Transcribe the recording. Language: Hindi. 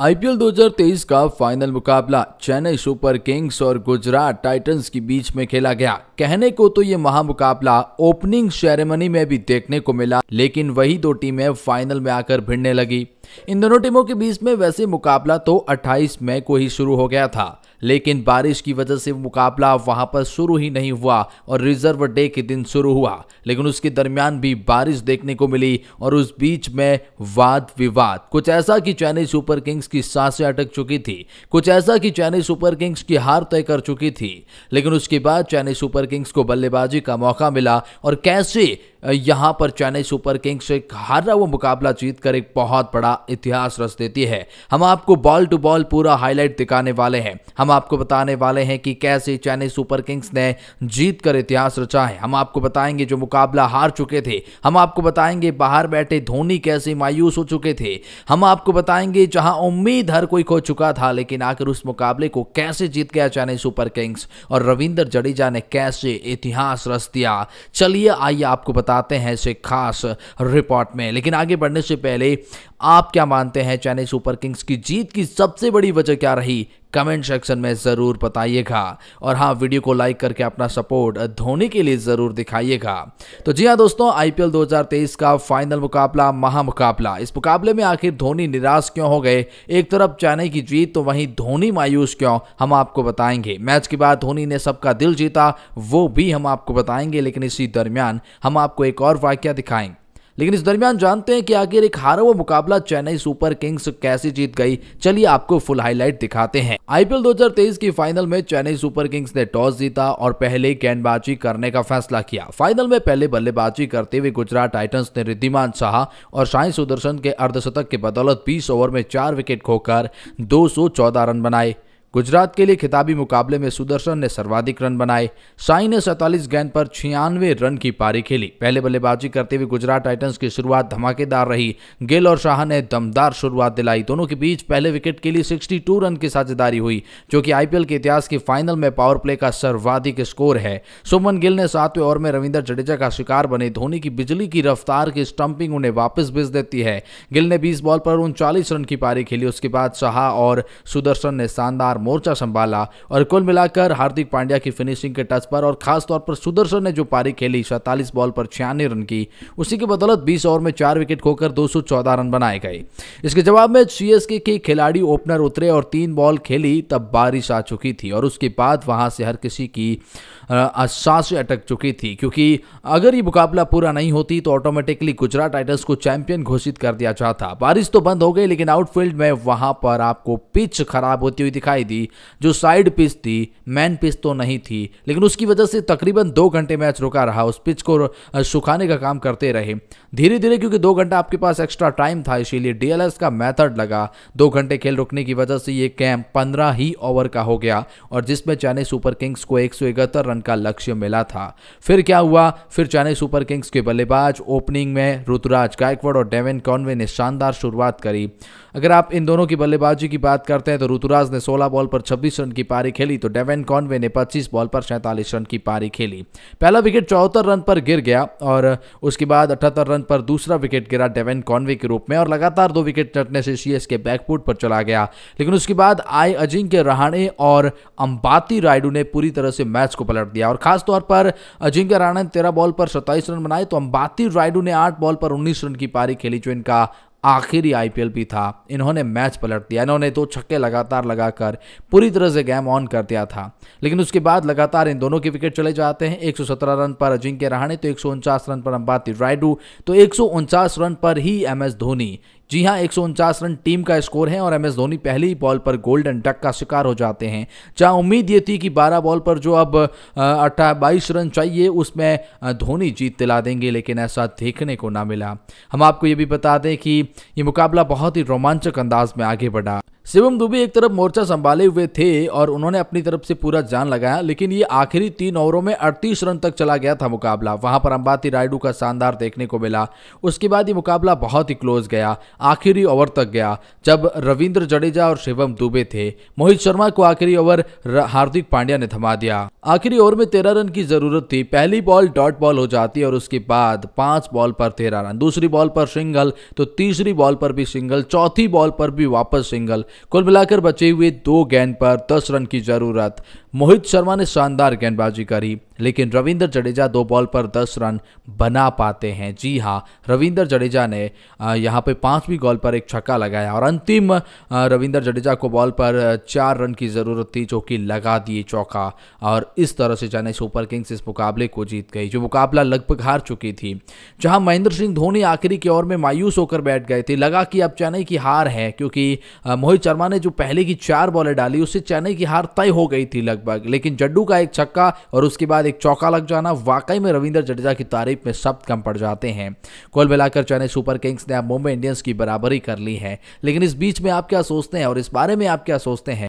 आईपीएल 2023 का फाइनल मुकाबला चेन्नई सुपर किंग्स और गुजरात टाइटंस के बीच में खेला गया कहने को तो ये महामुकाबला ओपनिंग सेरेमनी में भी देखने को मिला लेकिन वही दो टीमें फाइनल में आकर भिड़ने लगी इन दोनों टीमों के बीच में वैसे मुकाबला तो 28 मई को ही शुरू हो गया था लेकिन बारिश की वजह से मुकाबला वहां पर शुरू ही नहीं हुआ और रिजर्व डे के दिन शुरू हुआ लेकिन उसके दरमियान भी बारिश देखने को मिली और उस बीच में वाद विवाद कुछ ऐसा कि चेन्नई सुपर किंग्स की सांसें अटक चुकी थी कुछ ऐसा कि चेन्नई सुपर किंग्स की हार तय कर चुकी थी लेकिन उसके बाद चेन्नई सुपर किंग्स को बल्लेबाजी का मौका मिला और कैसे यहां पर चेन्नई सुपर किंग्स एक हार रहा वो मुकाबला जीतकर एक बहुत बड़ा इतिहास रच देती है हम आपको बॉल टू बॉल पूरा हाईलाइट दिखाने वाले हैं हम आपको बताने वाले हैं कि कैसे चेन्नई सुपर किंग्स ने जीत कर इतिहास रचा है हम आपको बताएंगे जो मुकाबला हार चुके थे हम आपको बताएंगे बाहर बैठे धोनी कैसे मायूस हो चुके थे हम आपको बताएंगे जहां उम्मीद हर कोई खो चुका था लेकिन आखिर उस मुकाबले को कैसे जीत गया चेन्नई सुपर किंग्स और रविंदर जडेजा ने कैसे इतिहास रच दिया चलिए आइए आपको बता बताते हैं इसे खास रिपोर्ट में लेकिन आगे बढ़ने से पहले आप क्या मानते हैं चेन्नई सुपर किंग्स की जीत की सबसे बड़ी वजह क्या रही कमेंट सेक्शन में ज़रूर बताइएगा और हाँ वीडियो को लाइक करके अपना सपोर्ट धोनी के लिए ज़रूर दिखाइएगा तो जी हाँ दोस्तों आईपीएल 2023 का फाइनल मुकाबला महामुकाबला इस मुकाबले में आखिर धोनी निराश क्यों हो गए एक तरफ चेन्नई की जीत तो वहीं धोनी मायूस क्यों हम आपको बताएंगे मैच के बाद धोनी ने सबका दिल जीता वो भी हम आपको बताएंगे लेकिन इसी दरमियान हम आपको एक और वाक्य दिखाएंगे लेकिन इस दरमियान जानते हैं कि आखिर एक हारा हुआ मुकाबला चेन्नई सुपर किंग्स कैसे जीत गई चलिए आपको फुल हाईलाइट दिखाते हैं आईपीएल 2023 की फाइनल में चेन्नई सुपर किंग्स ने टॉस जीता और पहले गेंदबाजी करने का फैसला किया फाइनल में पहले बल्लेबाजी करते हुए गुजरात टाइटन्स ने रिद्धिमान शाह और शाही सुदर्शन के अर्धशतक के बदौलत बीस ओवर में चार विकेट खोकर दो रन बनाए गुजरात के लिए खिताबी मुकाबले में सुदर्शन ने सर्वाधिक रन बनाए साई ने सैतालीस गेंद पर छियानवे रन की पारी खेली पहले बल्लेबाजी करते हुए गुजरात टाइटंस की शुरुआत धमाकेदार रही गेल और शाह ने दमदार शुरुआत दिलाई दोनों के बीच पहले विकेट के लिए 62 रन की साझेदारी हुई जो कि आईपीएल के इतिहास के फाइनल में पावर प्ले का सर्वाधिक स्कोर है सुमन गिल ने सातवें ओवर में रविंदर जडेजा का शिकार बने धोनी की बिजली की रफ्तार की स्टंपिंग उन्हें वापस भेज देती है गिल ने बीस बॉल पर उनचालीस रन की पारी खेली उसके बाद शाह और सुदर्शन ने शानदार मोर्चा संभाला और कुल मिलाकर हार्दिक पांड्या की फिनिशिंग के टच पर और खासतौर पर सुदर्शन ने जो पारी खेली सैतालीस बॉल पर छियानवे रन की उसी की बदौलत बीस ओवर में चार विकेट खोकर दो रन बनाए गए इसके जवाब में सीएसके के खिलाड़ी ओपनर उतरे और तीन बॉल खेली तब बारिश आ चुकी थी और उसके बाद वहां से हर किसी की आसास अटक चुकी थी क्योंकि अगर ये मुकाबला पूरा नहीं होती तो ऑटोमेटिकली गुजरात टाइटन्स को चैंपियन घोषित कर दिया जाता बारिश तो बंद हो गई लेकिन आउटफील्ड में वहां पर आपको पिच खराब होती हुई दिखाई दी जो साइड पिच थी मैन पिच तो नहीं थी लेकिन उसकी वजह से तकरीबन दो घंटे मैच रुका रहा उस पिच को सुखाने का काम करते रहे धीरे धीरे क्योंकि दो घंटा आपके पास एक्स्ट्रा टाइम था इसीलिए डीएलएस का मैथड लगा दो घंटे खेल रुकने की वजह से ये कैंप पंद्रह ही ओवर का हो गया और जिसमें चेन्नई सुपर किंग्स को एक रन उनका लक्ष्य मिला था फिर क्या हुआ फिर चेन्नई सुपर किंग्स के बल्लेबाज ओपनिंग में ऋतुराज गायकवाड़ और डेविन कॉनवे ने शानदार शुरुआत करी अगर आप इन दोनों की बल्लेबाजी की बात करते हैं तो ऋतुराज ने 16 बॉल पर 26 रन की पारी खेली तो डेविन कॉनवे ने 25 बॉल पर सैंतालीस रन की पारी खेली पहला विकेट चौहत्तर रन पर गिर गया और उसके बाद अठहत्तर रन पर दूसरा विकेट गिरा डेविन कॉनवे के रूप में और लगातार दो विकेट चटने से सीएस के बैकफुट पर चला गया लेकिन उसके बाद आई अजिंक्य रहाणे और अंबाती रायडू ने पूरी तरह से मैच को पलट रख दिया और खास तौर पर अजिंक्य राणा ने तेरह बॉल पर सत्ताईस रन बनाए तो अंबाती रायडू ने आठ बॉल पर उन्नीस रन की पारी खेली जो इनका आखिरी आईपीएल भी था इन्होंने मैच पलट दिया इन्होंने दो छक्के लगातार लगाकर पूरी तरह से गेम ऑन कर दिया था लेकिन उसके बाद लगातार इन दोनों के विकेट चले जाते हैं 117 रन पर अजिंक्य रहाणे तो एक रन पर अंबाती राइडू तो एक रन पर ही एम एस धोनी जी हां एक रन टीम का स्कोर है और एमएस धोनी पहली ही बॉल पर गोल्डन डक का शिकार हो जाते हैं जहां उम्मीद ये थी कि 12 बॉल पर जो अब अट्ठा बाईस रन चाहिए उसमें धोनी जीत दिला देंगे लेकिन ऐसा देखने को ना मिला हम आपको ये भी बता दें कि ये मुकाबला बहुत ही रोमांचक अंदाज में आगे बढ़ा शिवम दुबे एक तरफ मोर्चा संभाले हुए थे और उन्होंने अपनी तरफ से पूरा जान लगाया लेकिन ये आखिरी तीन ओवरों में 38 रन तक चला गया था मुकाबला वहां पर अंबाती रायडू का शानदार देखने को मिला उसके बाद ये मुकाबला बहुत ही क्लोज गया आखिरी ओवर तक गया जब रविंद्र जडेजा और शिवम दुबे थे मोहित शर्मा को आखिरी ओवर हार्दिक पांड्या ने थमा दिया आखिरी ओवर में तेरह रन की जरूरत थी पहली बॉल डॉट बॉल हो जाती और उसके बाद पांच बॉल पर तेरह रन दूसरी बॉल पर सिंगल तो तीसरी बॉल पर भी सिंगल चौथी बॉल पर भी वापस सिंगल कुल मिलाकर बचे हुए दो गेंद पर दस रन की जरूरत मोहित शर्मा ने शानदार गेंदबाजी करी लेकिन रविंद्र जडेजा दो बॉल पर दस रन बना पाते हैं जी हाँ रविंद्र जडेजा ने यहाँ पे पांचवी गॉल पर एक छक्का लगाया और अंतिम रविंद्र जडेजा को बॉल पर चार रन की ज़रूरत थी जो कि लगा दिए चौका और इस तरह से चेन्नई सुपर किंग्स इस मुकाबले को जीत गई जो मुकाबला लगभग हार चुकी थी जहाँ महेंद्र सिंह धोनी आखिरी के ओवर में मायूस होकर बैठ गए थे लगा कि अब चेन्नई की हार है क्योंकि मोहित शर्मा ने जो पहले की चार बॉलें डाली उससे चेन्नई की हार तय हो गई थी लगभग लगभग लेकिन जड्डू का एक छक्का और उसके बाद एक चौका लग जाना वाकई में रविंद्र जडेजा की तारीफ में शब्द कम पड़ जाते हैं कुल मिलाकर चेन्नई सुपर किंग्स ने अब मुंबई इंडियंस की बराबरी कर ली है लेकिन इस बीच में आप क्या सोचते हैं और इस बारे में आप क्या सोचते हैं